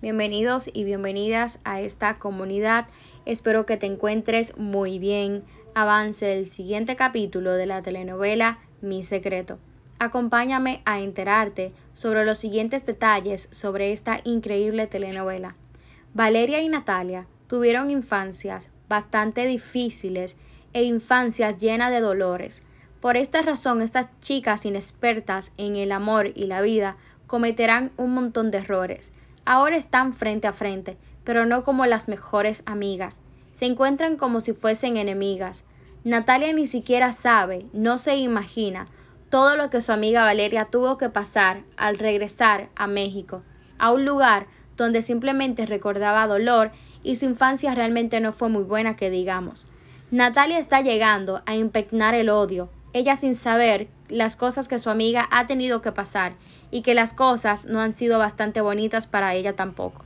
Bienvenidos y bienvenidas a esta comunidad. Espero que te encuentres muy bien. Avance el siguiente capítulo de la telenovela Mi Secreto. Acompáñame a enterarte sobre los siguientes detalles sobre esta increíble telenovela. Valeria y Natalia tuvieron infancias bastante difíciles e infancias llenas de dolores. Por esta razón, estas chicas inexpertas en el amor y la vida cometerán un montón de errores Ahora están frente a frente, pero no como las mejores amigas. Se encuentran como si fuesen enemigas. Natalia ni siquiera sabe, no se imagina, todo lo que su amiga Valeria tuvo que pasar al regresar a México, a un lugar donde simplemente recordaba dolor y su infancia realmente no fue muy buena que digamos. Natalia está llegando a impregnar el odio, ella sin saber las cosas que su amiga ha tenido que pasar y que las cosas no han sido bastante bonitas para ella tampoco.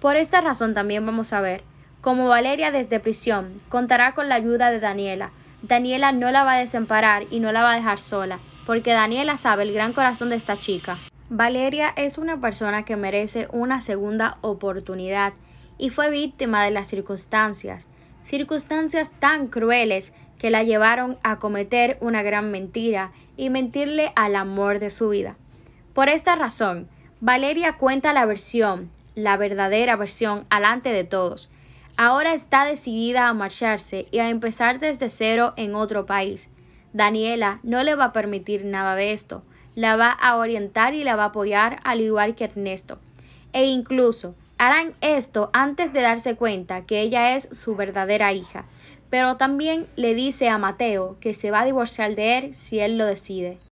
Por esta razón también vamos a ver cómo Valeria desde prisión contará con la ayuda de Daniela. Daniela no la va a desemparar y no la va a dejar sola, porque Daniela sabe el gran corazón de esta chica. Valeria es una persona que merece una segunda oportunidad y fue víctima de las circunstancias, circunstancias tan crueles que la llevaron a cometer una gran mentira y mentirle al amor de su vida. Por esta razón, Valeria cuenta la versión, la verdadera versión, alante de todos. Ahora está decidida a marcharse y a empezar desde cero en otro país. Daniela no le va a permitir nada de esto. La va a orientar y la va a apoyar al igual que Ernesto. E incluso harán esto antes de darse cuenta que ella es su verdadera hija pero también le dice a Mateo que se va a divorciar de él si él lo decide.